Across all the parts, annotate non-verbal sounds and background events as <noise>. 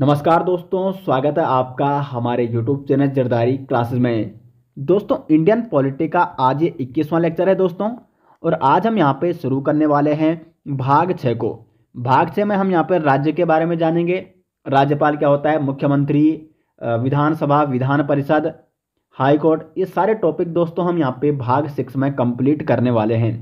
नमस्कार दोस्तों स्वागत है आपका हमारे यूट्यूब चैनल जरदारी क्लासेस में दोस्तों इंडियन पॉलिटी का आज ये इक्कीसवां लेक्चर है दोस्तों और आज हम यहाँ पे शुरू करने वाले हैं भाग छः को भाग छः में हम यहाँ पर राज्य के बारे में जानेंगे राज्यपाल क्या होता है मुख्यमंत्री विधानसभा विधान परिषद हाईकोर्ट ये सारे टॉपिक दोस्तों हम यहाँ पे भाग सिक्स में कंप्लीट करने वाले हैं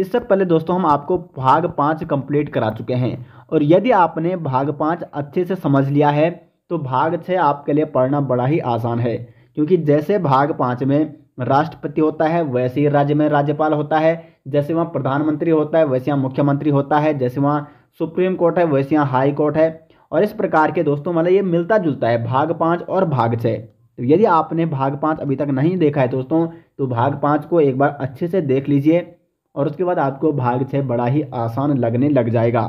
इससे पहले दोस्तों हम आपको भाग पाँच कंप्लीट करा चुके हैं और यदि आपने भाग पाँच अच्छे से समझ लिया है तो भाग छः आपके लिए पढ़ना बड़ा ही आसान है क्योंकि जैसे भाग पाँच में राष्ट्रपति होता है वैसे ही राज्य में राज्यपाल होता है जैसे वहाँ प्रधानमंत्री होता है वैसे यहाँ मुख्यमंत्री होता है जैसे वहाँ सुप्रीम कोर्ट है वैसे यहाँ हाई कोर्ट है और इस प्रकार के दोस्तों मतलब ये मिलता जुलता है भाग पाँच और भाग छः तो यदि आपने भाग पाँच अभी तक नहीं देखा है दोस्तों तो भाग पाँच को एक बार अच्छे से देख लीजिए और उसके बाद आपको भाग छः बड़ा ही आसान लगने लग जाएगा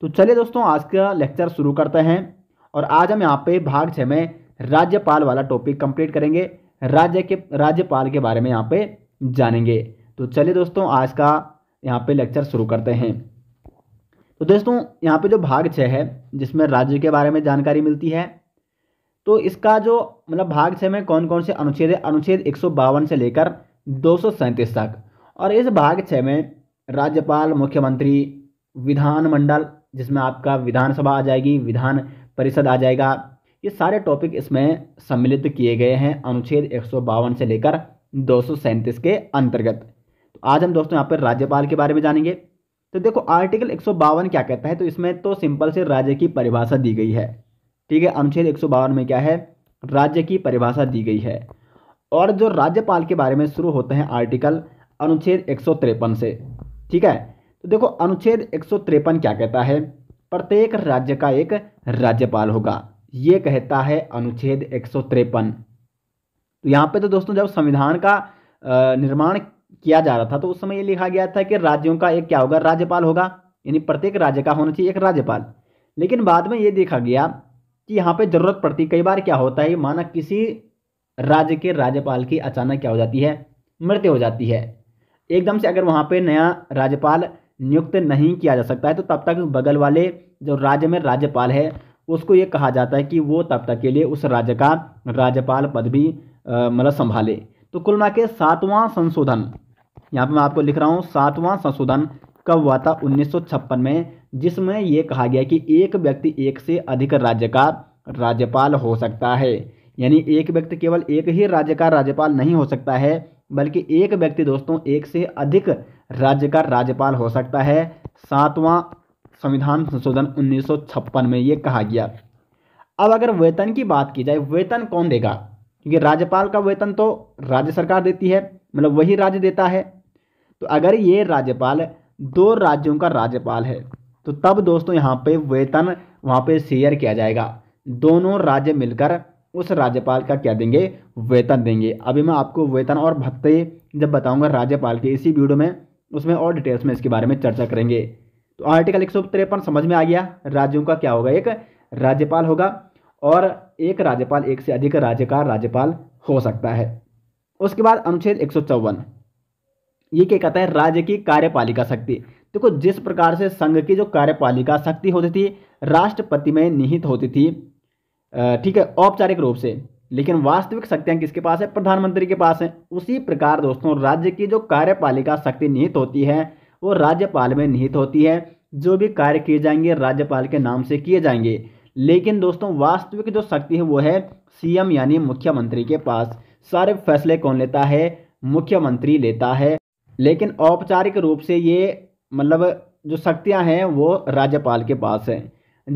तो चलिए दोस्तों आज का लेक्चर शुरू करते हैं और आज हम यहाँ पे भाग छः में राज्यपाल वाला टॉपिक कंप्लीट करेंगे राज्य के राज्यपाल के बारे में यहाँ पे जानेंगे तो चलिए दोस्तों आज का यहाँ पे लेक्चर शुरू करते हैं तो दोस्तों यहाँ पे जो भाग छः है जिसमें राज्य के बारे में जानकारी मिलती है तो इसका जो मतलब भाग छः में कौन कौन से अनुच्छेद है अनुच्छेद एक से लेकर दो तक और इस भाग छः में राज्यपाल मुख्यमंत्री विधानमंडल जिसमें आपका विधानसभा आ जाएगी विधान परिषद आ जाएगा ये सारे टॉपिक इसमें सम्मिलित किए गए हैं अनुच्छेद एक से लेकर दो के अंतर्गत तो आज हम दोस्तों यहाँ पर राज्यपाल के बारे में जानेंगे तो देखो आर्टिकल एक क्या कहता है तो इसमें तो सिंपल से राज्य की परिभाषा दी गई है ठीक है अनुच्छेद एक में क्या है राज्य की परिभाषा दी गई है और जो राज्यपाल के बारे में शुरू होते हैं आर्टिकल अनुच्छेद एक से ठीक है तो देखो अनुच्छेद एक क्या कहता है प्रत्येक राज्य का एक राज्यपाल होगा ये कहता है अनुच्छेद एक तो यहाँ पे तो दोस्तों जब संविधान का निर्माण किया जा रहा था तो उस समय ये लिखा गया था कि राज्यों का एक क्या होगा राज्यपाल होगा यानी प्रत्येक राज्य का होना चाहिए एक राज्यपाल लेकिन बाद में ये देखा गया कि यहाँ पे जरूरत पड़ती कई बार क्या होता है माना किसी राज्य के राज्यपाल की अचानक क्या हो जाती है मृत्यु हो जाती है एकदम से अगर वहाँ पे नया राज्यपाल नियुक्त नहीं किया जा सकता है तो तब तक बगल वाले जो राज्य में राज्यपाल है उसको ये कहा जाता है कि वो तब तक के लिए उस राज्य का राज्यपाल पद भी मतलब संभाले तो कुल मिला के सातवां संशोधन यहाँ पे मैं आपको लिख रहा हूँ सातवां संशोधन कब हुआ था उन्नीस में जिसमें ये कहा गया कि एक व्यक्ति एक से अधिक राज्य का राज्यपाल हो सकता है यानी एक व्यक्ति केवल एक ही राज्य का राज्यपाल नहीं हो सकता है बल्कि एक व्यक्ति दोस्तों एक से अधिक राज्य का राज्यपाल हो सकता है सातवां संविधान संशोधन उन्नीस में ये कहा गया अब अगर वेतन की बात की जाए वेतन कौन देगा क्योंकि राज्यपाल का वेतन तो राज्य सरकार देती है मतलब वही राज्य देता है तो अगर ये राज्यपाल दो राज्यों का राज्यपाल है तो तब दोस्तों यहाँ पे वेतन वहाँ पे शेयर किया जाएगा दोनों राज्य मिलकर उस राज्यपाल का क्या देंगे वेतन देंगे अभी मैं आपको वेतन और भत्ते जब बताऊंगा राज्यपाल के इसी वीडियो में उसमें और डिटेल्स में इसके बारे में चर्चा करेंगे तो आर्टिकल एक समझ में आ गया राज्यों का क्या होगा एक राज्यपाल होगा और एक राज्यपाल एक से अधिक राज्य का राज्यपाल हो सकता है उसके बाद अनुच्छेद एक ये क्या कहता है राज्य की कार्यपालिका शक्ति देखो तो जिस प्रकार से संघ की जो कार्यपालिका शक्ति होती थी राष्ट्रपति में निहित होती थी ठीक है औपचारिक रूप से लेकिन वास्तविक शक्तियां किसके पास है प्रधानमंत्री के पास है उसी प्रकार दोस्तों राज्य की जो कार्यपालिका शक्ति निहित होती है वो राज्यपाल में निहित होती है जो भी कार्य किए जाएंगे राज्यपाल के नाम से किए जाएंगे लेकिन दोस्तों वास्तविक जो शक्ति है वो है सीएम यानी मुख्यमंत्री के पास सारे फैसले कौन लेता है मुख्यमंत्री लेता है लेकिन औपचारिक रूप से ये मतलब जो शक्तियां हैं वो राज्यपाल के पास है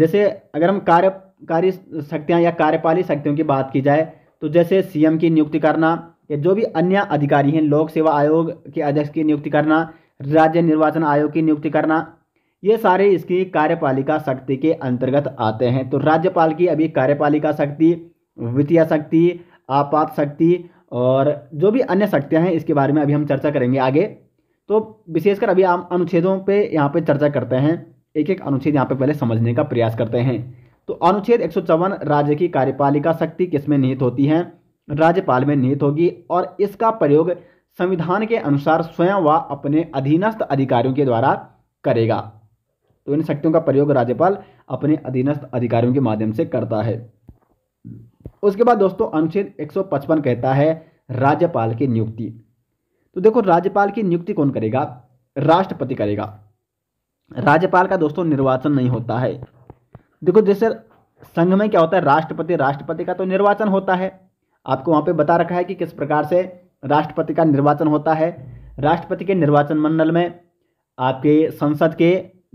जैसे अगर हम कार्य कार्य शक्तियाँ या कार्यपाली शक्तियों की बात की जाए तो जैसे सीएम की नियुक्ति करना या जो भी अन्य अधिकारी हैं लोक सेवा आयोग के अध्यक्ष की नियुक्ति करना राज्य निर्वाचन आयोग की नियुक्ति करना ये सारे इसकी कार्यपालिका शक्ति के अंतर्गत आते हैं तो राज्यपाल की अभी कार्यपालिका शक्ति वित्तीय शक्ति आपात शक्ति और जो भी अन्य शक्तियाँ हैं इसके बारे में अभी हम चर्चा करेंगे आगे तो विशेषकर अभी हम अनुच्छेदों पे यहाँ पे चर्चा करते हैं एक एक अनुच्छेद यहाँ पे पहले समझने का प्रयास करते हैं तो अनुच्छेद एक राज्य की कार्यपालिका शक्ति किसमें निहित होती है राज्यपाल में निहित होगी और इसका प्रयोग संविधान के अनुसार स्वयं व अपने अधीनस्थ अधिकारियों के द्वारा करेगा तो इन शक्तियों का प्रयोग राज्यपाल अपने अधीनस्थ अधिकारियों के माध्यम से करता है उसके बाद दोस्तों अनुच्छेद 155 कहता है राज्यपाल की नियुक्ति तो देखो राज्यपाल की नियुक्ति कौन करेगा राष्ट्रपति करेगा राज्यपाल का दोस्तों निर्वाचन नहीं होता है देखो जैसे संघ में क्या होता है राष्ट्रपति राष्ट्रपति का तो निर्वाचन होता है आपको वहाँ पे बता रखा है कि किस प्रकार से राष्ट्रपति का निर्वाचन होता है राष्ट्रपति के निर्वाचन मंडल में आपके संसद के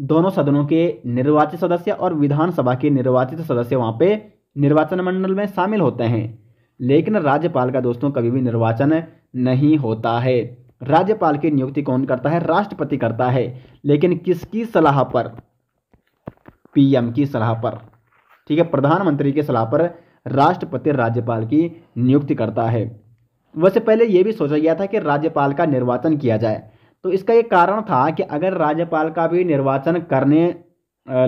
दोनों सदनों के निर्वाचित सदस्य और विधानसभा के निर्वाचित सदस्य वहाँ पे निर्वाचन मंडल में शामिल होते हैं लेकिन राज्यपाल का दोस्तों कभी भी निर्वाचन नहीं होता है राज्यपाल की नियुक्ति कौन करता है राष्ट्रपति करता है लेकिन किसकी सलाह पर पीएम की सलाह पर ठीक है प्रधानमंत्री की सलाह पर राष्ट्रपति राज्यपाल की नियुक्ति करता है वैसे पहले ये भी सोचा गया था कि राज्यपाल का निर्वाचन किया जाए तो इसका एक कारण था कि अगर राज्यपाल का भी निर्वाचन करने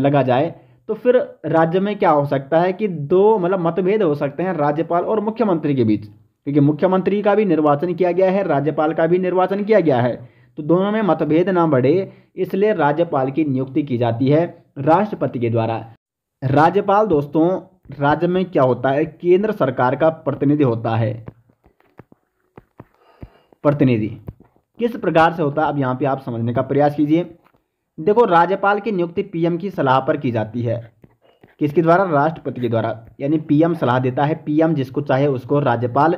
लगा जाए तो फिर राज्य में क्या हो सकता है कि दो मतलब मतभेद हो सकते हैं राज्यपाल और मुख्यमंत्री के बीच क्योंकि मुख्यमंत्री का भी निर्वाचन किया गया है राज्यपाल का भी निर्वाचन किया गया है तो दोनों में मतभेद ना बढ़े इसलिए राज्यपाल की नियुक्ति की जाती है राष्ट्रपति के द्वारा राज्यपाल दोस्तों राज्य में क्या होता है केंद्र सरकार का प्रतिनिधि होता है प्रतिनिधि किस प्रकार से होता है अब यहाँ पे आप समझने का प्रयास कीजिए देखो राज्यपाल की नियुक्ति पीएम की सलाह पर की जाती है किसके द्वारा राष्ट्रपति के द्वारा यानी पीएम सलाह देता है पीएम जिसको चाहे उसको राज्यपाल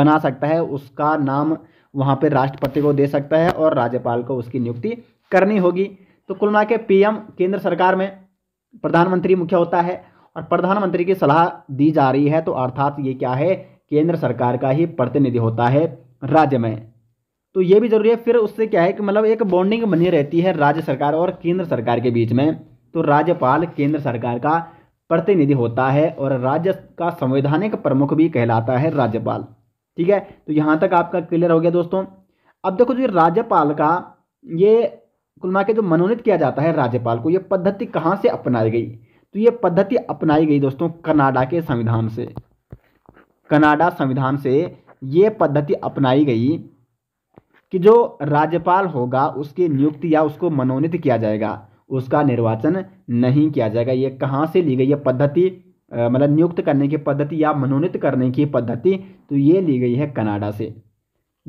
बना सकता है उसका नाम वहाँ पे राष्ट्रपति को दे सकता है और राज्यपाल को उसकी नियुक्ति करनी होगी तो कुल मिला के पीएम केंद्र सरकार में प्रधानमंत्री मुख्य होता है और प्रधानमंत्री की सलाह दी जा रही है तो अर्थात ये क्या है केंद्र सरकार का ही प्रतिनिधि होता है राज्य में तो ये भी जरूरी है फिर उससे क्या है कि मतलब एक बॉन्डिंग बनी रहती है राज्य सरकार और केंद्र सरकार के बीच में तो राज्यपाल केंद्र सरकार का प्रतिनिधि होता है और राज्य का संवैधानिक प्रमुख भी कहलाता है राज्यपाल ठीक है तो यहाँ तक आपका क्लियर हो गया दोस्तों अब देखो जो राज्यपाल का ये गुलमा के जो मनोनीत किया जाता है राज्यपाल को यह पद्धति कहाँ से अपनाई गई तो ये पद्धति अपनाई गई दोस्तों कनाडा के संविधान से कनाडा संविधान से ये पद्धति अपनाई गई कि जो राज्यपाल होगा उसकी नियुक्ति या उसको मनोनीत किया जाएगा उसका निर्वाचन नहीं किया जाएगा ये कहाँ से ली गई ये पद्धति मतलब नियुक्त करने की पद्धति या मनोनीत करने की पद्धति तो ये ली गई है कनाडा से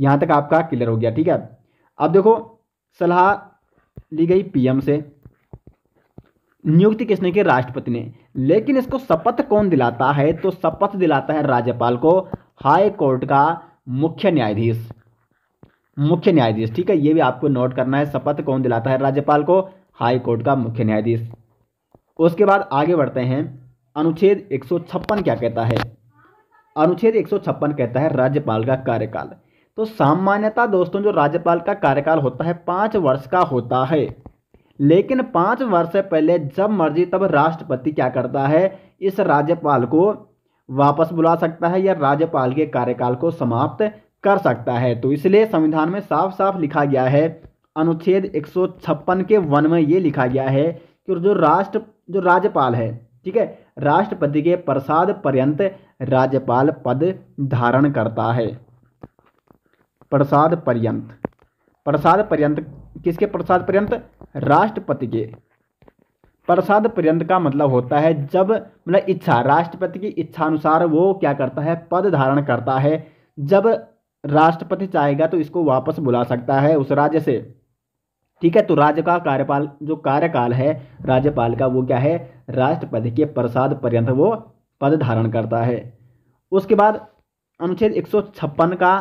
यहाँ तक आपका क्लियर हो गया ठीक है अब देखो सलाह ली गई पीएम से नियुक्ति किसने की राष्ट्रपति ने लेकिन इसको शपथ कौन दिलाता है तो शपथ दिलाता है राज्यपाल को हाई कोर्ट का मुख्य न्यायाधीश मुख्य न्यायाधीश ठीक है ये भी आपको नोट करना है शपथ कौन दिलाता है राज्यपाल को हाई कोर्ट का मुख्य न्यायाधीश उसके बाद आगे बढ़ते हैं अनुच्छेद एक क्या कहता है अनुच्छेद एक कहता है राज्यपाल का कार्यकाल तो सामान्यता दोस्तों जो राज्यपाल का कार्यकाल होता है पाँच वर्ष का होता है लेकिन पाँच वर्ष से पहले जब मर्जी तब राष्ट्रपति क्या करता है इस राज्यपाल को वापस बुला सकता है या राज्यपाल के कार्यकाल को समाप्त कर सकता है तो इसलिए संविधान में साफ साफ लिखा गया है अनुच्छेद एक के वन में ये लिखा गया है कि जो राष्ट्र जो राज्यपाल है ठीक है राष्ट्रपति के प्रसाद पर्यंत राज्यपाल पद धारण करता है प्रसाद पर्यंत प्रसाद पर्यंत किसके प्रसाद पर्यंत राष्ट्रपति के प्रसाद पर्यंत का मतलब होता है जब मतलब इच्छा राष्ट्रपति की इच्छा अनुसार वो क्या करता है पद धारण करता है जब राष्ट्रपति चाहेगा तो इसको वापस बुला सकता है उस राज्य से ठीक है तो राज्य का कार्यपाल जो कार्यकाल है राज्यपाल का वो क्या है राष्ट्रपति के प्रसाद पर्यंत वो पद धारण करता है उसके बाद अनुच्छेद एक का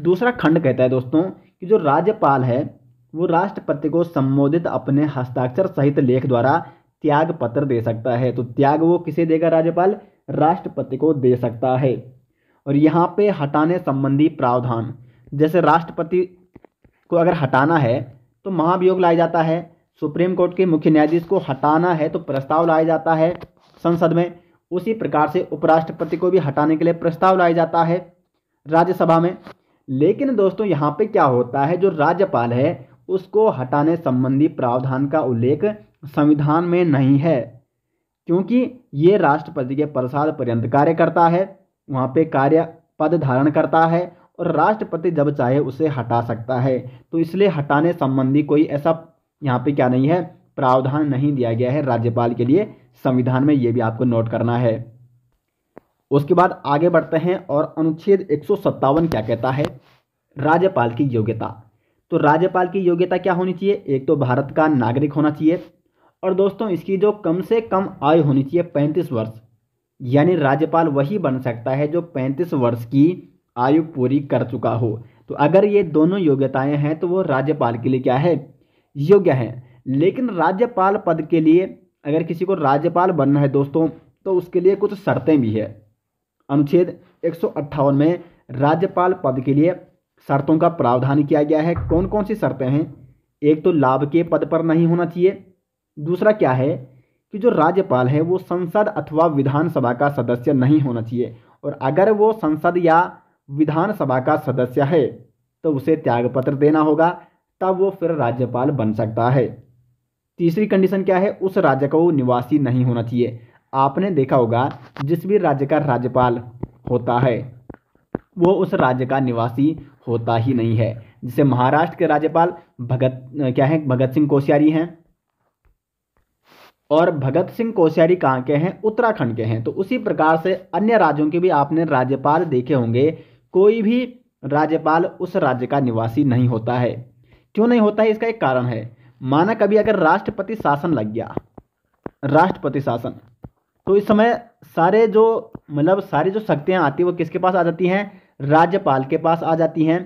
दूसरा खंड कहता है दोस्तों कि जो राज्यपाल है वो राष्ट्रपति को संबोधित अपने हस्ताक्षर सहित लेख द्वारा त्याग पत्र दे सकता है तो त्याग वो किसे देगा राज्यपाल राष्ट्रपति को दे सकता है और यहाँ पे हटाने संबंधी प्रावधान जैसे राष्ट्रपति को अगर हटाना है तो महाभियोग लाया जाता है सुप्रीम कोर्ट के मुख्य न्यायाधीश को हटाना है तो प्रस्ताव लाया जाता है संसद में उसी प्रकार से उपराष्ट्रपति को भी हटाने के लिए प्रस्ताव लाया जाता है राज्यसभा में लेकिन दोस्तों यहाँ पे क्या होता है जो राज्यपाल है उसको हटाने संबंधी प्रावधान का उल्लेख संविधान में नहीं है क्योंकि ये राष्ट्रपति के प्रसाद पर्यंत कार्य करता है वहाँ पे कार्य पद धारण करता है और राष्ट्रपति जब चाहे उसे हटा सकता है तो इसलिए हटाने संबंधी कोई ऐसा यहाँ पे क्या नहीं है प्रावधान नहीं दिया गया है राज्यपाल के लिए संविधान में ये भी आपको नोट करना है उसके बाद आगे बढ़ते हैं और अनुच्छेद एक क्या कहता है राज्यपाल की योग्यता तो राज्यपाल की योग्यता क्या होनी चाहिए एक तो भारत का नागरिक होना चाहिए और दोस्तों इसकी जो कम से कम आयु होनी चाहिए पैंतीस वर्ष यानी राज्यपाल वही बन सकता है जो पैंतीस वर्ष की आयु पूरी कर चुका हो तो अगर ये दोनों योग्यताएं हैं तो वो राज्यपाल के लिए क्या है योग्य है लेकिन राज्यपाल पद के लिए अगर किसी को राज्यपाल बनना है दोस्तों तो उसके लिए कुछ शर्तें भी है अनुच्छेद एक में राज्यपाल पद के लिए शर्तों का प्रावधान किया गया है कौन कौन सी शर्तें हैं एक तो लाभ के पद पर नहीं होना चाहिए दूसरा क्या है कि जो राज्यपाल है वो संसद अथवा विधानसभा का सदस्य नहीं होना चाहिए और अगर वो संसद या विधानसभा का सदस्य है तो उसे त्यागपत्र देना होगा तब वो फिर राज्यपाल बन सकता है तीसरी कंडीशन क्या है उस राज्य का वो निवासी नहीं होना चाहिए आपने देखा होगा जिस भी राज्य का राज्यपाल होता है वो उस राज्य का निवासी होता ही नहीं है जैसे महाराष्ट्र के राज्यपाल भगत क्या है भगत सिंह कोश्यारी हैं और भगत सिंह कोश्यारी कहाँ के हैं उत्तराखंड के हैं तो उसी प्रकार से अन्य राज्यों के भी आपने राज्यपाल देखे होंगे कोई भी राज्यपाल उस राज्य का निवासी नहीं होता है क्यों नहीं होता है इसका एक कारण है माना कभी अगर राष्ट्रपति शासन लग गया राष्ट्रपति शासन तो इस समय सारे जो मतलब सारी जो शक्तियाँ आती हैं वो किसके पास आ जाती हैं राज्यपाल के पास आ जाती हैं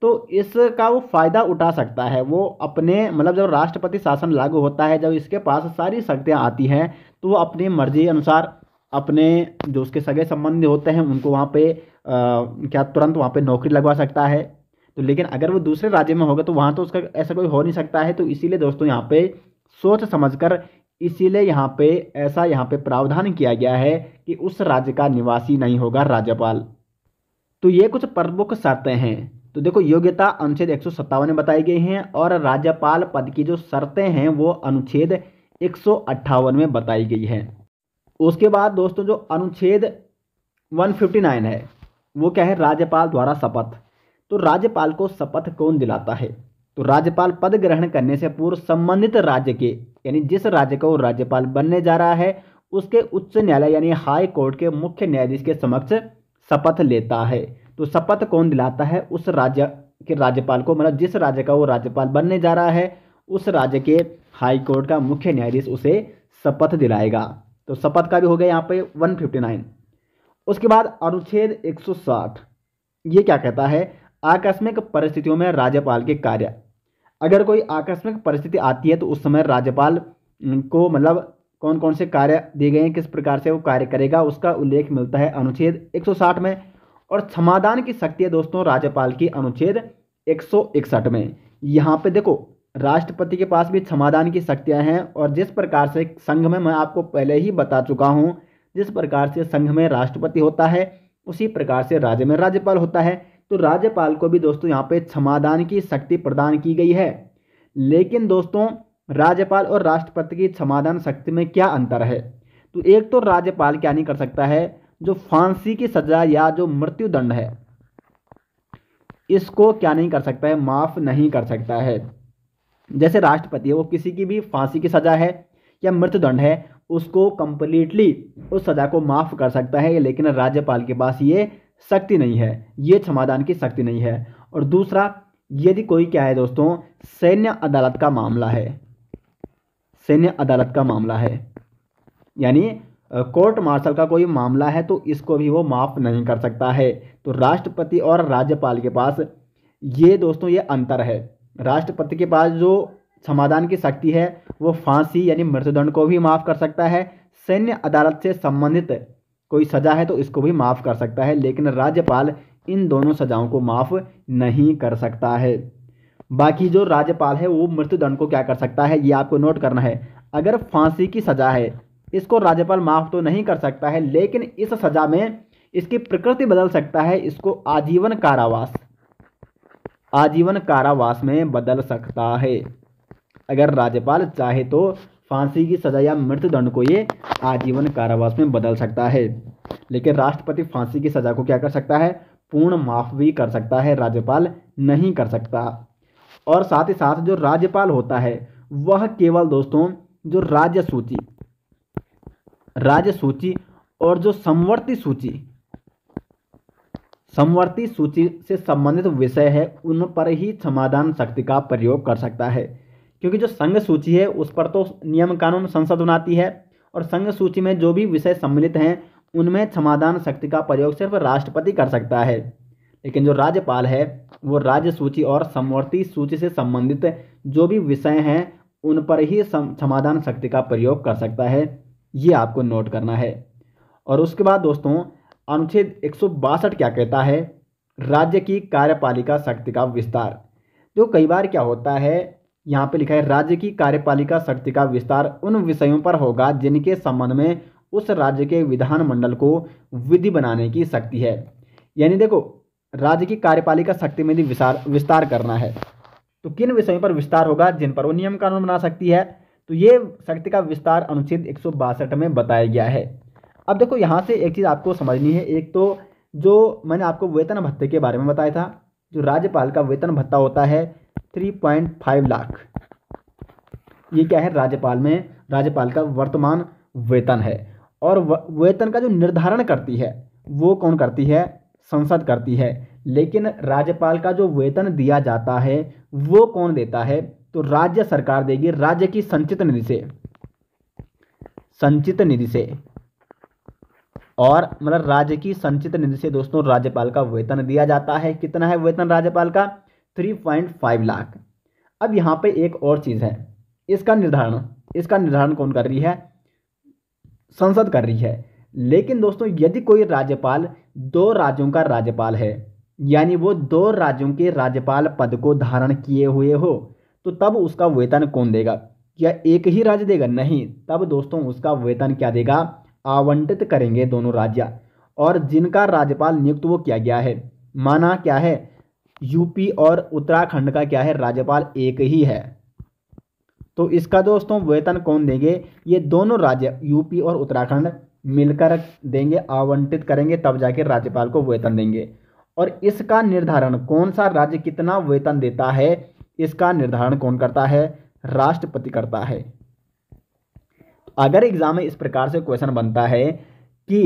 तो इसका वो फ़ायदा उठा सकता है वो अपने मतलब जब राष्ट्रपति शासन लागू होता है जब इसके पास सारी शक्तियाँ आती हैं तो वो अपनी मर्जी अनुसार अपने जो उसके सगे संबंधी होते हैं उनको वहाँ पे आ, क्या तुरंत वहाँ पे नौकरी लगवा सकता है तो लेकिन अगर वो दूसरे राज्य में होगा तो वहाँ तो उसका ऐसा कोई हो नहीं सकता है तो इसीलिए दोस्तों यहाँ पे सोच समझकर इसीलिए यहाँ पे ऐसा यहाँ पे प्रावधान किया गया है कि उस राज्य का निवासी नहीं होगा राज्यपाल तो ये कुछ प्रमुख शर्तें हैं तो देखो योग्यता अनुच्छेद एक में बताई गई हैं और राज्यपाल पद की जो शर्तें हैं वो अनुच्छेद एक में बताई गई है उसके बाद दोस्तों जो अनुच्छेद 159 है वो क्या है राज्यपाल द्वारा शपथ तो राज्यपाल को शपथ कौन दिलाता है तो राज्यपाल पद ग्रहण करने से पूर्व संबंधित राज्य के यानी जिस राज्य का वो राज्यपाल बनने जा रहा है उसके उच्च न्यायालय यानी हाई कोर्ट के मुख्य न्यायाधीश के समक्ष शपथ लेता है तो शपथ कौन दिलाता है उस राज्य के राज्यपाल को मतलब जिस राज्य का वो राज्यपाल बनने जा रहा है उस राज्य के हाई कोर्ट का मुख्य न्यायाधीश उसे शपथ दिलाएगा तो शपथ का भी हो गया यहाँ पे 159 उसके बाद अनुच्छेद 160 ये क्या कहता है आकस्मिक परिस्थितियों में राज्यपाल के कार्य अगर कोई आकस्मिक परिस्थिति आती है तो उस समय राज्यपाल को मतलब कौन कौन से कार्य दिए गए हैं किस प्रकार से वो कार्य करेगा उसका उल्लेख मिलता है अनुच्छेद 160 में और समाधान की शक्ति है दोस्तों राज्यपाल की अनुच्छेद 161 में यहाँ पे देखो राष्ट्रपति के पास भी समाधान की शक्तियाँ हैं और जिस प्रकार से संघ में मैं आपको पहले ही बता चुका हूँ जिस प्रकार से संघ में राष्ट्रपति होता है उसी प्रकार से राज्य में राज्यपाल होता है तो राज्यपाल को भी दोस्तों यहाँ पे क्षमादान की शक्ति प्रदान की गई है लेकिन दोस्तों राज्यपाल और राष्ट्रपति की क्षमादान शक्ति में क्या अंतर है तो एक तो राज्यपाल क्या नहीं कर सकता है जो फांसी की सजा या जो मृत्यु दंड है इसको क्या नहीं कर सकता है माफ़ नहीं कर सकता है जैसे राष्ट्रपति है वो किसी की भी फांसी की सज़ा है या मृत्युदंड है उसको कंप्लीटली उस सज़ा को माफ़ कर सकता है लेकिन राज्यपाल के पास ये शक्ति नहीं है ये क्षमादान की शक्ति नहीं है और दूसरा यदि कोई क्या है दोस्तों सैन्य अदालत का मामला है सैन्य अदालत का मामला है यानी कोर्ट मार्शल का कोई मामला है तो इसको भी वो माफ़ नहीं कर सकता है तो राष्ट्रपति और राज्यपाल के पास ये दोस्तों ये अंतर है राष्ट्रपति के पास जो समाधान की शक्ति है वो फांसी यानी मृत्युदंड को भी माफ़ कर सकता है सैन्य अदालत से संबंधित कोई सज़ा है तो इसको भी माफ़ कर सकता है लेकिन राज्यपाल इन दोनों सज़ाओं को माफ़ नहीं कर सकता है बाकी जो राज्यपाल है वो मृत्युदंड को क्या कर सकता है ये आपको नोट करना है अगर फांसी की सज़ा है इसको राज्यपाल माफ़ तो नहीं कर सकता है लेकिन इस सज़ा में इसकी प्रकृति बदल सकता है इसको आजीवन कारावास आजीवन कारावास में बदल सकता है अगर राज्यपाल चाहे तो फांसी की सजा या मृत्युदंड को ये आजीवन कारावास में बदल सकता है लेकिन राष्ट्रपति फांसी की सजा को क्या कर सकता है पूर्ण माफ भी कर सकता है राज्यपाल नहीं कर सकता और साथ ही साथ जो राज्यपाल होता है वह केवल दोस्तों जो राज्य सूची राज्य सूची और जो समवर्ती सूची समवर्ती सूची से संबंधित विषय है उन पर ही समाधान शक्ति का प्रयोग कर सकता है क्योंकि जो संघ सूची है उस पर तो नियम कानून संसद बनाती है और संघ सूची में जो भी विषय सम्मिलित हैं उनमें क्षमादान शक्ति का प्रयोग सिर्फ राष्ट्रपति कर सकता है लेकिन जो राज्यपाल है वो राज्य सूची और समवर्ती सूची से संबंधित जो भी विषय हैं उन पर ही क्षमादान शक्ति का प्रयोग कर सकता है ये आपको नोट करना है और उसके बाद दोस्तों अनुच्छेद एक क्या कहता है राज्य की कार्यपालिका शक्ति का विस्तार जो कई बार क्या होता है यहाँ पे लिखा है राज्य की कार्यपालिका शक्ति का विस्तार उन विषयों पर होगा जिनके संबंध में उस राज्य के विधानमंडल को विधि बनाने की शक्ति है यानी देखो राज्य की कार्यपालिका शक्ति में भी विस्तार विस्तार करना है तो किन विषयों पर विस्तार होगा जिन पर वो नियम कानून बना सकती है तो ये शक्ति का विस्तार अनुच्छेद एक में बताया गया है अब देखो यहाँ से एक चीज़ आपको समझनी है एक तो जो मैंने आपको वेतन भत्ते के बारे में बताया था जो राज्यपाल का वेतन भत्ता होता है थ्री पॉइंट फाइव लाख ये क्या है राज्यपाल में राज्यपाल का वर्तमान वेतन है और वेतन का जो निर्धारण करती है वो कौन करती है संसद करती है लेकिन राज्यपाल का जो वेतन दिया जाता है वो कौन देता है तो राज्य सरकार देगी राज्य की संचित निधि से संचित निधि से और मतलब राज्य की संचित निधि से दोस्तों राज्यपाल का वेतन दिया जाता है कितना है वेतन राज्यपाल का थ्री पॉइंट फाइव लाख अब यहाँ पे एक और चीज़ है इसका निर्धारण इसका निर्धारण कौन कर रही है संसद कर रही है लेकिन दोस्तों यदि कोई राज्यपाल दो राज्यों का राज्यपाल है यानी वो दो राज्यों के राज्यपाल पद को धारण किए हुए हो तो तब उसका वेतन कौन देगा क्या एक ही राज्य देगा नहीं तब दोस्तों उसका वेतन क्या देगा आवंटित करेंगे दोनों राज्य और जिनका राज्यपाल नियुक्त वो किया गया है माना क्या है यूपी और उत्तराखंड का क्या है राज्यपाल एक ही है तो इसका दोस्तों वेतन कौन देंगे ये दोनों राज्य यूपी और उत्तराखंड मिलकर देंगे आवंटित करेंगे तब जाके राज्यपाल को वेतन देंगे और इसका निर्धारण कौन सा राज्य कितना वेतन देता है इसका निर्धारण कौन करता है राष्ट्रपति करता है अगर एग्जाम में इस प्रकार से क्वेश्चन बनता है कि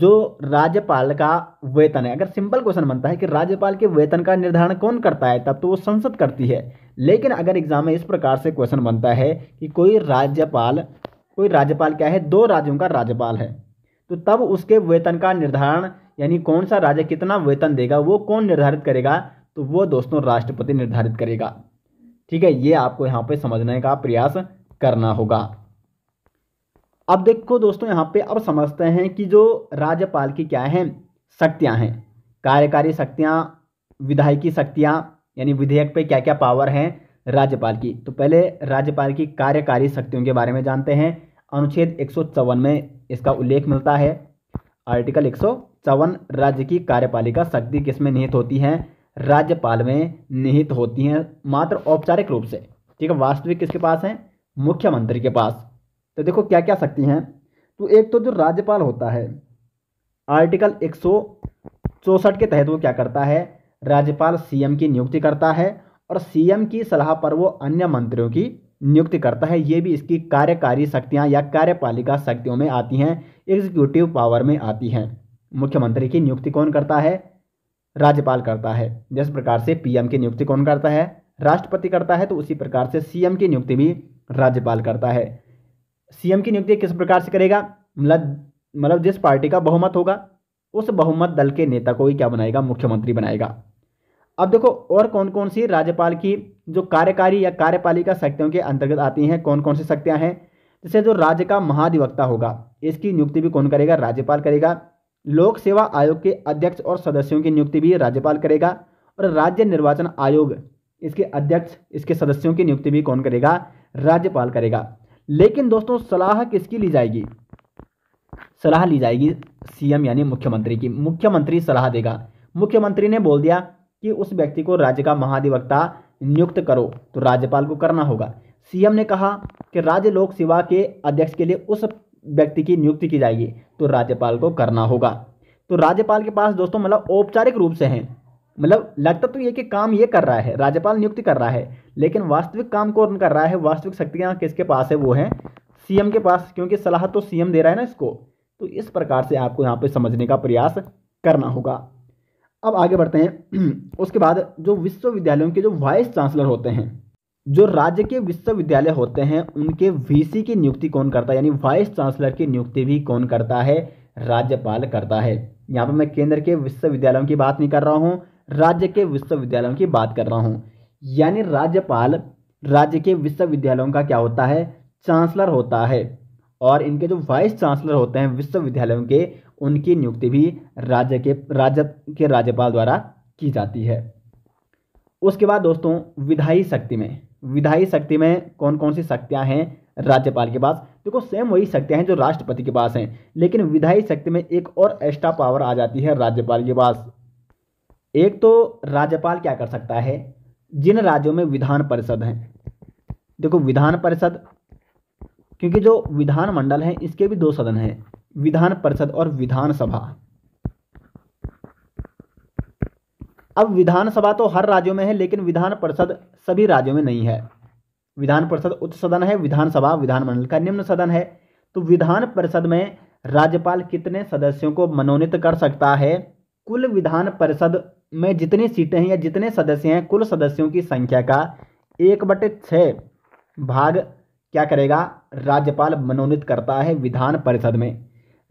जो राज्यपाल का वेतन है अगर सिंपल क्वेश्चन बनता है कि राज्यपाल के वेतन का निर्धारण कौन करता है तब तो वो संसद करती है लेकिन अगर एग्जाम में इस प्रकार से क्वेश्चन बनता है कि कोई राज्यपाल कोई राज्यपाल क्या है दो राज्यों का राज्यपाल है तो तब उसके वेतन का निर्धारण यानी कौन सा राज्य कितना वेतन देगा वो कौन निर्धारित करेगा तो वो दोस्तों राष्ट्रपति निर्धारित करेगा ठीक है ये आपको यहाँ पर समझने का प्रयास करना होगा अब देखो दोस्तों यहाँ पे अब समझते हैं कि जो राज्यपाल की क्या है शक्तियाँ हैं कार्यकारी शक्तियाँ विधायकी शक्तियाँ यानी विधेयक पे क्या क्या पावर हैं राज्यपाल की तो पहले राज्यपाल की कार्यकारी शक्तियों के बारे में जानते हैं अनुच्छेद एक में इसका उल्लेख मिलता है आर्टिकल एक राज्य की कार्यपालिका शक्ति किसमें निहित होती है राज्यपाल में निहित होती हैं मात्र औपचारिक रूप से ठीक है वास्तविक किसके पास हैं मुख्यमंत्री के पास तो देखो क्या क्या शक्ति हैं तो एक तो जो राज्यपाल होता है आर्टिकल एक चौसठ के तहत वो क्या करता है राज्यपाल सीएम की नियुक्ति करता है और सीएम की सलाह पर वो अन्य मंत्रियों की नियुक्ति करता है ये भी इसकी कार्यकारी शक्तियाँ या कार्यपालिका शक्तियों में आती हैं एग्जीक्यूटिव पावर में आती हैं मुख्यमंत्री की नियुक्ति कौन करता है राज्यपाल करता है जिस प्रकार से पीएम की नियुक्ति कौन करता है राष्ट्रपति करता है तो उसी प्रकार से सीएम की नियुक्ति भी राज्यपाल करता है सीएम की नियुक्ति किस प्रकार से करेगा मतलब मतलब जिस पार्टी का बहुमत होगा उस बहुमत दल के नेता को ही क्या बनाएगा मुख्यमंत्री बनाएगा अब देखो और कौन कौन सी राज्यपाल की जो कार्यकारी या कार्यपालिका शक्तियों के अंतर्गत आती हैं कौन कौन सी शक्तियाँ हैं जैसे जो राज्य का महाधिवक्ता होगा इसकी नियुक्ति भी कौन करेगा राज्यपाल करेगा लोक सेवा आयोग के अध्यक्ष और सदस्यों की नियुक्ति भी राज्यपाल करेगा और राज्य निर्वाचन आयोग इसके अध्यक्ष इसके सदस्यों की नियुक्ति भी कौन करेगा राज्यपाल करेगा लेकिन दोस्तों सलाह किसकी ली जाएगी सलाह ली जाएगी सीएम यानी मुख्यमंत्री की मुख्यमंत्री सलाह देगा मुख्यमंत्री ने बोल दिया कि उस व्यक्ति को राज्य का महाधिवक्ता नियुक्त करो तो राज्यपाल को करना होगा सीएम ने कहा कि राज्य लोक सेवा के अध्यक्ष के लिए उस व्यक्ति की नियुक्ति की जाएगी तो राज्यपाल को करना होगा तो राज्यपाल के पास दोस्तों मतलब औपचारिक रूप से हैं मतलब लगता तो ये कि काम ये कर रहा है राज्यपाल नियुक्ति कर रहा है लेकिन वास्तविक काम कौन कर रहा है वास्तविक शक्तियाँ किसके पास है वो हैं सीएम के पास क्योंकि सलाह तो सीएम दे रहा है ना इसको तो इस प्रकार से आपको यहाँ पे समझने का प्रयास करना होगा अब आगे बढ़ते हैं <clears throat> उसके बाद जो विश्वविद्यालयों के जो वाइस चांसलर होते हैं जो राज्य के विश्वविद्यालय होते हैं उनके वीसी की नियुक्ति कौन करता है यानी वाइस चांसलर की नियुक्ति भी कौन करता है राज्यपाल करता है यहाँ पर मैं केंद्र के विश्वविद्यालयों की बात नहीं कर रहा हूँ राज्य के विश्वविद्यालयों की बात कर रहा हूँ यानी राज्यपाल राज्य के विश्वविद्यालयों का क्या होता है चांसलर होता है और इनके जो वाइस चांसलर होते हैं विश्वविद्यालयों के उनकी नियुक्ति भी राज्य के राज्य के राज्यपाल द्वारा की जाती है उसके बाद दोस्तों विधायी शक्ति में विधायी शक्ति में कौन कौन सी शक्तियाँ हैं राज्यपाल के पास देखो सेम वही शक्तियाँ हैं जो राष्ट्रपति के पास हैं लेकिन विधायी शक्ति में एक और एक्स्ट्रा पावर आ जाती है राज्यपाल के पास एक तो राज्यपाल क्या कर सकता है जिन राज्यों में विधान परिषद है देखो विधान परिषद क्योंकि जो विधानमंडल है इसके भी दो सदन हैं विधान परिषद और विधानसभा अब विधानसभा तो हर राज्यों में है लेकिन विधान परिषद सभी राज्यों में नहीं है विधान परिषद उच्च सदन है विधानसभा विधानमंडल का निम्न सदन है तो विधान परिषद में राज्यपाल कितने सदस्यों को मनोनीत कर सकता है कुल विधान परिषद में जितनी सीटें हैं या जितने सदस्य हैं कुल सदस्यों की संख्या का एक बटे छः भाग क्या करेगा राज्यपाल मनोनीत करता है विधान परिषद में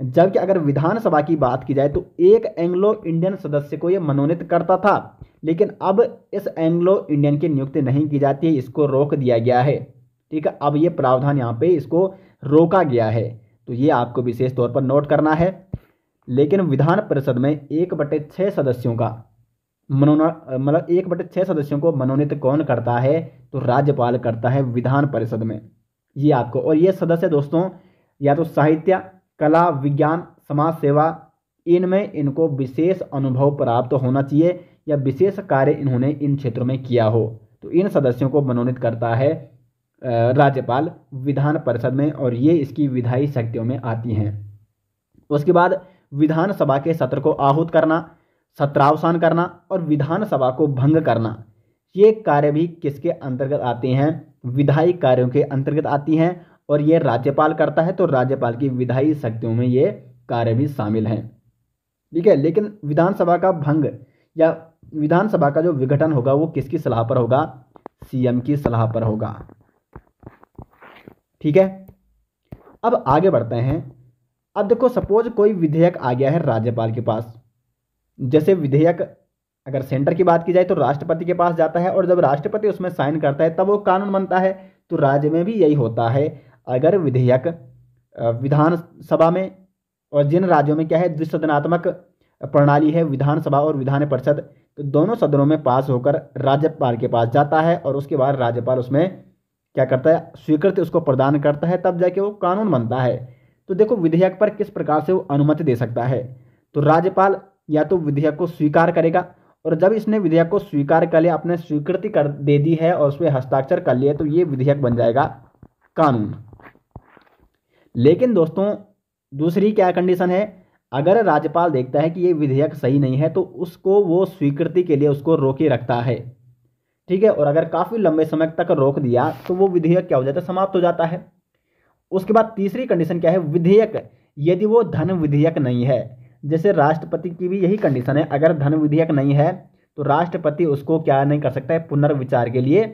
जबकि अगर विधानसभा की बात की जाए तो एक एंग्लो इंडियन सदस्य को ये मनोनीत करता था लेकिन अब इस एंग्लो इंडियन की नियुक्ति नहीं की जाती है इसको रोक दिया गया है ठीक है अब ये प्रावधान यहाँ पे इसको रोका गया है तो ये आपको विशेष तौर पर नोट करना है लेकिन विधान परिषद में एक बटे छः सदस्यों का मनोना मतलब एक बटे छः सदस्यों को मनोनीत कौन करता है तो राज्यपाल करता है विधान परिषद में ये आपको और ये सदस्य दोस्तों या तो साहित्य कला विज्ञान समाज सेवा इनमें इनको विशेष अनुभव प्राप्त होना चाहिए या विशेष कार्य इन्होंने इन क्षेत्रों में किया हो तो इन सदस्यों को मनोनीत करता है राज्यपाल विधान परिषद में और ये इसकी विधायी शक्तियों में आती हैं उसके बाद विधानसभा के सत्र को आहूत करना सत्रावसान करना और विधानसभा को भंग करना ये कार्य भी किसके अंतर्गत आते हैं विधायी कार्यों के अंतर्गत आती हैं और ये राज्यपाल करता है तो राज्यपाल की विधायी शक्तियों में ये कार्य भी शामिल हैं ठीक है लेकिन विधानसभा का भंग या विधानसभा का जो विघटन होगा वो किसकी सलाह पर होगा सीएम की सलाह पर होगा ठीक है अब आगे बढ़ते हैं अब देखो सपोज कोई विधेयक आ गया है राज्यपाल के पास जैसे विधेयक अगर सेंटर की बात की जाए तो राष्ट्रपति के पास जाता है और जब राष्ट्रपति उसमें साइन करता है तब वो कानून बनता है तो राज्य में भी यही होता है अगर विधेयक विधानसभा में और जिन राज्यों में क्या है द्विसदनात्मक प्रणाली है विधानसभा और विधान परिषद तो दोनों सदनों में पास होकर राज्यपाल के पास जाता है और उसके बाद राज्यपाल उसमें क्या करता है स्वीकृति उसको प्रदान करता है तब जाके वो कानून बनता है तो देखो विधेयक पर किस प्रकार से वो अनुमति दे सकता है तो राज्यपाल या तो विधेयक को स्वीकार करेगा और जब इसने विधेयक को स्वीकार कर लिया अपने स्वीकृति कर दे दी है और उस पर हस्ताक्षर कर लिए तो ये विधेयक बन जाएगा कानून लेकिन दोस्तों दूसरी क्या कंडीशन है अगर राज्यपाल देखता है कि ये विधेयक सही नहीं है तो उसको वो स्वीकृति के लिए उसको रोके रखता है ठीक है और अगर काफ़ी लंबे समय तक रोक दिया तो वो विधेयक क्या हो जाता है समाप्त हो जाता है उसके बाद तीसरी कंडीशन क्या है विधेयक यदि वो धन विधेयक नहीं है जैसे राष्ट्रपति की भी यही कंडीशन है अगर धन विधेयक नहीं है तो राष्ट्रपति उसको क्या नहीं कर सकता है पुनर्विचार के लिए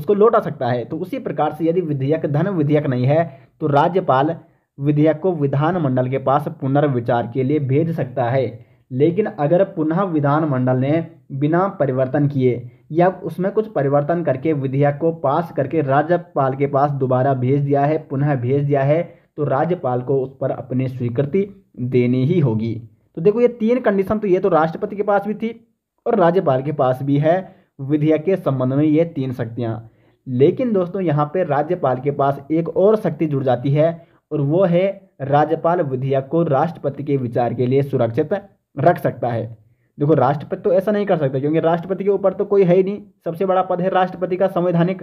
उसको लौटा सकता है तो उसी प्रकार से यदि विधेयक धन विधेयक नहीं है तो राज्यपाल विधेयक को विधानमंडल के पास पुनर्विचार के लिए भेज सकता है लेकिन अगर पुनः विधानमंडल ने बिना परिवर्तन किए या उसमें कुछ परिवर्तन करके विधेयक को पास करके राज्यपाल के पास दोबारा भेज दिया है पुनः भेज दिया है तो राज्यपाल को उस पर अपनी स्वीकृति देनी ही होगी तो देखो ये तीन कंडीशन तो ये तो राष्ट्रपति के पास भी थी और राज्यपाल के पास भी है विधेयक के संबंध में ये तीन शक्तियाँ लेकिन दोस्तों यहाँ पर राज्यपाल के पास एक और शक्ति जुड़ जाती है और वो है राज्यपाल विधेयक को राष्ट्रपति के विचार के लिए सुरक्षित रख सकता है देखो राष्ट्रपति तो ऐसा नहीं कर सकता क्योंकि राष्ट्रपति के ऊपर तो कोई है ही नहीं सबसे बड़ा पद है राष्ट्रपति का संवैधानिक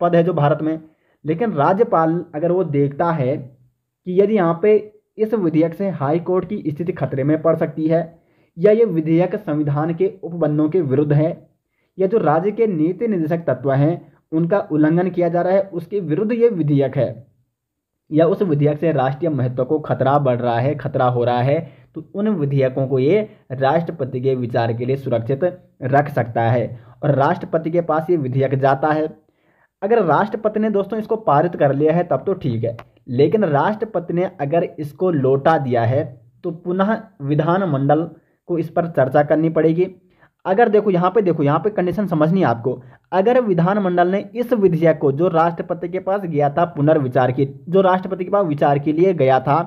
पद है जो भारत में लेकिन राज्यपाल अगर वो देखता है कि यदि यहाँ पे इस विधेयक से हाई कोर्ट की स्थिति खतरे में पड़ सकती है या ये विधेयक संविधान के उपबंधों के विरुद्ध है या जो राज्य के नीति निर्देशक तत्व हैं उनका उल्लंघन किया जा रहा है उसके विरुद्ध ये विधेयक है या उस विधेयक से राष्ट्रीय महत्व को खतरा बढ़ रहा है खतरा हो रहा है तो उन विधेयकों को ये राष्ट्रपति के विचार के लिए सुरक्षित रख सकता है और राष्ट्रपति के पास ये विधेयक जाता है अगर राष्ट्रपति ने दोस्तों इसको पारित कर लिया है तब तो ठीक है लेकिन राष्ट्रपति ने अगर इसको लौटा दिया है तो पुनः विधानमंडल को इस पर चर्चा करनी पड़ेगी अगर देखो यहाँ पे देखो यहाँ पे कंडीशन समझनी आपको अगर विधानमंडल ने इस विधेयक को जो राष्ट्रपति के पास गया था पुनर्विचार की जो राष्ट्रपति के पास विचार के लिए गया था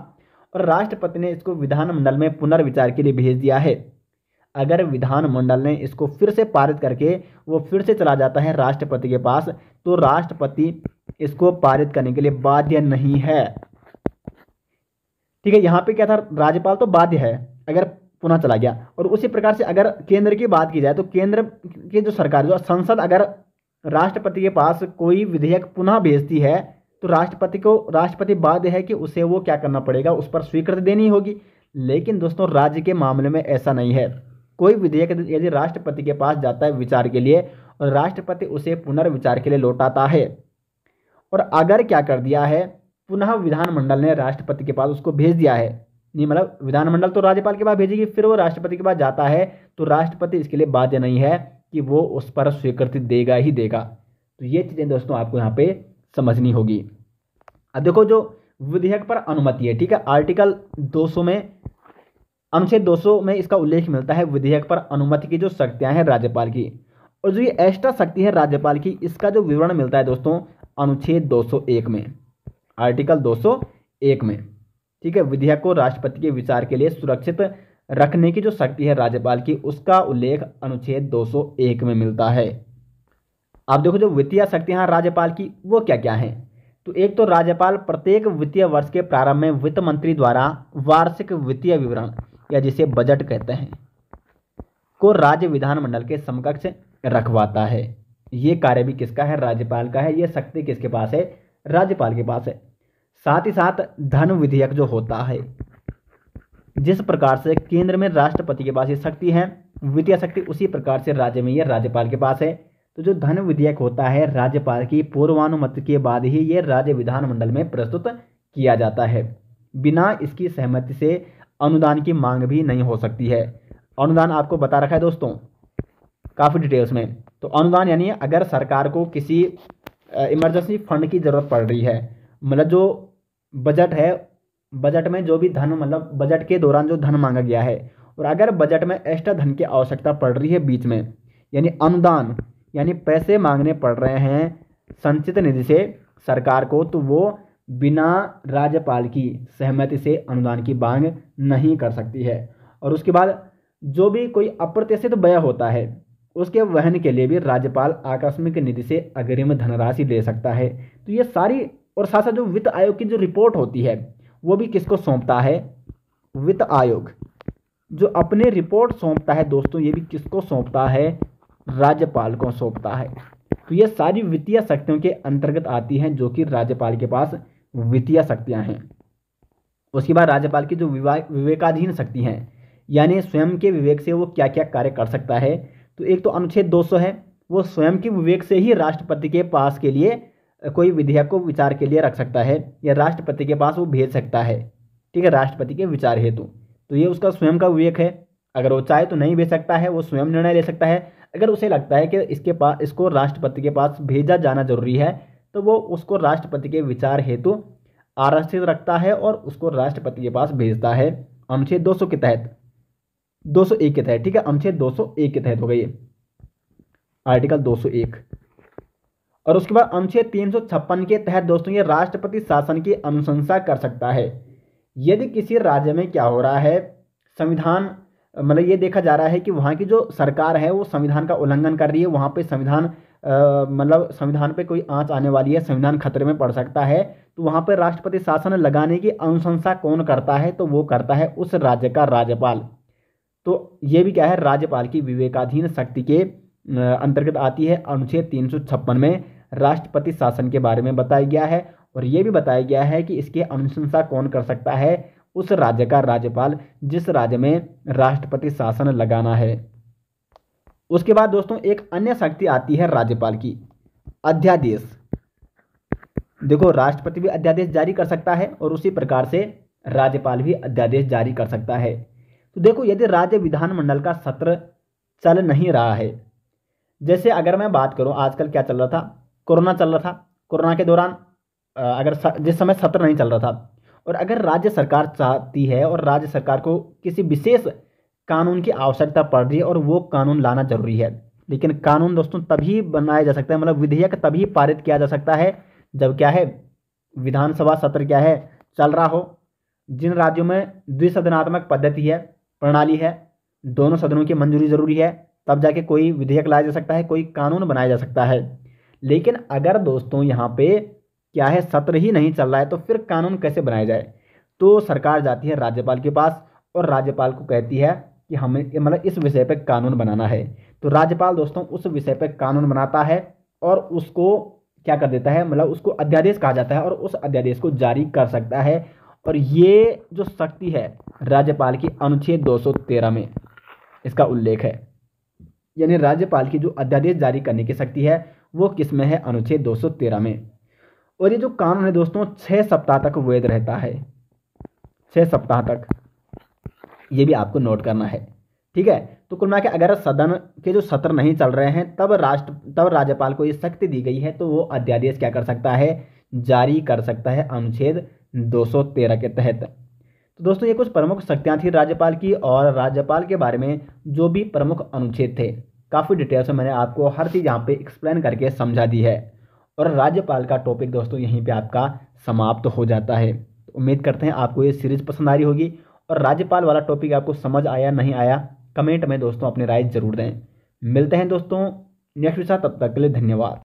और राष्ट्रपति ने इसको विधानमंडल में पुनर्विचार के लिए भेज दिया है अगर विधानमंडल ने इसको फिर से पारित करके वो फिर से चला जाता है राष्ट्रपति के पास तो राष्ट्रपति इसको पारित करने के लिए बाध्य नहीं है ठीक है यहां पे क्या था राज्यपाल तो बाध्य है अगर पुनः चला गया और उसी प्रकार से अगर केंद्र की बात की जाए तो केंद्र की जो सरकार जो संसद अगर राष्ट्रपति के पास कोई विधेयक पुनः भेजती है तो राष्ट्रपति को राष्ट्रपति बाध्य है कि उसे वो क्या करना पड़ेगा उस पर स्वीकृति देनी होगी लेकिन दोस्तों राज्य के मामले में ऐसा नहीं है कोई विधेयक यदि राष्ट्रपति के पास जाता है विचार के लिए और राष्ट्रपति उसे पुनर्विचार के लिए लौटाता है और अगर क्या कर दिया है पुनः विधानमंडल ने राष्ट्रपति के पास उसको भेज दिया है नहीं मतलब विधानमंडल तो राज्यपाल के पास भेजेगी फिर वो राष्ट्रपति के पास जाता है तो राष्ट्रपति इसके लिए बाध्य नहीं है कि वो उस पर स्वीकृति देगा ही देगा तो ये चीज़ें दोस्तों आपको यहाँ पे समझनी होगी अब देखो जो विधेयक पर अनुमति है ठीक है आर्टिकल 200 में अनुच्छेद 200 में इसका उल्लेख मिलता है विधेयक पर अनुमति की जो शक्तियाँ हैं राज्यपाल की और जो ये एक्स्ट्रा शक्ति है राज्यपाल की इसका जो विवरण मिलता है दोस्तों अनुच्छेद 201 में आर्टिकल 201 में ठीक है विधेयक को राष्ट्रपति के विचार के लिए सुरक्षित रखने की जो शक्ति है राज्यपाल की उसका उल्लेख अनुच्छेद 201 में मिलता है आप देखो जो वित्तीय शक्तियाँ राज्यपाल की वो क्या क्या है तो एक तो राज्यपाल प्रत्येक वित्तीय वर्ष के प्रारंभ में वित्त मंत्री द्वारा वार्षिक वित्तीय विवरण या जिसे बजट कहते हैं को राज्य विधानमंडल के समकक्ष रखवाता है ये कार्य भी किसका है राज्यपाल का है ये शक्ति किसके पास है राज्यपाल के पास है साथ ही साथ धन विधेयक जो होता है जिस प्रकार से केंद्र में राष्ट्रपति के पास ये शक्ति है वित्तीय शक्ति उसी प्रकार से राज्य में यह राज्यपाल के पास है तो जो धन विधेयक होता है राज्यपाल की पूर्वानुमति के बाद ही ये राज्य विधानमंडल में प्रस्तुत किया जाता है बिना इसकी सहमति से अनुदान की मांग भी नहीं हो सकती है अनुदान आपको बता रखा है दोस्तों काफ़ी डिटेल्स में तो अनुदान यानी अगर सरकार को किसी इमरजेंसी फंड की ज़रूरत पड़ रही है मतलब जो बजट है बजट में जो भी धन मतलब बजट के दौरान जो धन मांगा गया है और अगर बजट में एक्स्ट्रा धन की आवश्यकता पड़ रही है बीच में यानी अनुदान यानी पैसे मांगने पड़ रहे हैं संचित निधि से सरकार को तो वो बिना राज्यपाल की सहमति से अनुदान की मांग नहीं कर सकती है और उसके बाद जो भी कोई अप्रत्याशित व्यय होता है उसके वहन के लिए भी राज्यपाल आकस्मिक निधि से अग्रिम धनराशि दे सकता है तो ये सारी और साथ साथ जो वित्त आयोग की जो रिपोर्ट होती है वो भी किसको सौंपता है वित्त आयोग जो अपने रिपोर्ट सौंपता है दोस्तों ये भी किसको सौंपता है राज्यपाल को सौंपता है तो ये सारी वित्तीय शक्तियों के अंतर्गत आती हैं जो कि राज्यपाल के पास वित्तीय शक्तियाँ हैं उसके बाद राज्यपाल की जो विवेकाधीन शक्ति हैं यानी स्वयं के विवेक से वो क्या क्या कार्य कर सकता है तो एक तो अनुच्छेद 200 है वो स्वयं के विवेक से ही राष्ट्रपति के पास के लिए कोई विधेयक को विचार के लिए रख सकता है या राष्ट्रपति के पास वो भेज सकता है ठीक है राष्ट्रपति के विचार हेतु तो ये उसका स्वयं का विवेक है अगर वो चाहे तो नहीं भेज सकता है वो स्वयं निर्णय ले सकता है अगर उसे लगता है कि इसके पास इसको राष्ट्रपति के पास भेजा जाना जरूरी है तो वो उसको राष्ट्रपति के विचार हेतु आरक्षित रखता है और उसको राष्ट्रपति के पास भेजता है अनुच्छेद 200 के तहत दो सौ एक के तहत ठीक है अनुच्छेद दो सौ एक के तहत होगा ये आर्टिकल दो सौ एक और उसके बाद अनुच्छेद तीन सौ छप्पन के तहत दोस्तों ये राष्ट्रपति शासन की अनुशंसा कर सकता है यदि किसी राज्य में क्या हो रहा है संविधान मतलब ये देखा जा रहा है कि वहाँ की जो सरकार है वो संविधान का उल्लंघन कर रही है वहाँ पे संविधान मतलब संविधान पे कोई आंच आने वाली है संविधान खतरे में पड़ सकता है तो वहाँ पे राष्ट्रपति शासन लगाने की अनुशंसा कौन करता है तो वो करता है उस राज्य का राज्यपाल तो ये भी क्या है राज्यपाल की विवेकाधीन शक्ति के अंतर्गत आती है अनुच्छेद तीन में राष्ट्रपति शासन के बारे में बताया गया है और ये भी बताया गया है कि इसकी अनुशंसा कौन कर सकता है उस राज्य का राज्यपाल जिस राज्य में राष्ट्रपति शासन लगाना है उसके बाद दोस्तों एक अन्य शक्ति आती है राज्यपाल की अध्यादेश देखो राष्ट्रपति भी अध्यादेश जारी कर सकता है और उसी प्रकार से राज्यपाल भी अध्यादेश जारी कर सकता है तो देखो यदि राज्य विधानमंडल का सत्र चल नहीं रहा है जैसे अगर मैं बात करूं आजकल क्या चल रहा था कोरोना चल रहा था कोरोना के दौरान अगर जिस समय सत्र नहीं चल रहा था और अगर राज्य सरकार चाहती है और राज्य सरकार को किसी विशेष कानून की आवश्यकता पड़ रही है और वो कानून लाना जरूरी है लेकिन कानून दोस्तों तभी बनाया जा सकता है मतलब विधेयक तभी पारित किया जा सकता है जब क्या है विधानसभा सत्र क्या है चल रहा हो जिन राज्यों में द्विसदनात्मक पद्धति है प्रणाली है दोनों सदनों की मंजूरी जरूरी है तब जाके कोई विधेयक लाया जा सकता है कोई कानून बनाया जा सकता है लेकिन अगर दोस्तों यहाँ पे क्या है सत्र ही नहीं चल रहा है तो फिर कानून कैसे बनाया जाए तो सरकार जाती है राज्यपाल के पास और राज्यपाल को कहती है कि हमें मतलब इस विषय पर कानून बनाना है तो राज्यपाल दोस्तों उस विषय पर कानून बनाता है और उसको क्या कर देता है मतलब उसको अध्यादेश कहा जाता है और उस अध्यादेश को जारी कर सकता है और ये जो शक्ति है राज्यपाल की अनुच्छेद 213 में इसका उल्लेख है यानी राज्यपाल की जो अध्यादेश जारी करने की शक्ति है वो किस में है अनुच्छेद 213 में और ये जो काम है दोस्तों छः सप्ताह तक वैध रहता है छः सप्ताह तक ये भी आपको नोट करना है ठीक है तो कुल मिला अगर सदन के जो सत्र नहीं चल रहे हैं तब राष्ट्र तब राज्यपाल को ये शक्ति दी गई है तो वो अध्यादेश क्या कर सकता है जारी कर सकता है अनुच्छेद 213 के तहत तो दोस्तों ये कुछ प्रमुख शक्तियाँ थी राज्यपाल की और राज्यपाल के बारे में जो भी प्रमुख अनुच्छेद थे काफ़ी डिटेल्स में मैंने आपको हर चीज़ यहाँ पे एक्सप्लेन करके समझा दी है और राज्यपाल का टॉपिक दोस्तों यहीं पे आपका समाप्त हो जाता है तो उम्मीद करते हैं आपको ये सीरीज़ पसंद आ रही होगी और राज्यपाल वाला टॉपिक आपको समझ आया नहीं आया कमेंट में दोस्तों अपनी राय ज़रूर दें मिलते हैं दोस्तों नेक्स्ट विषय तब तक के लिए धन्यवाद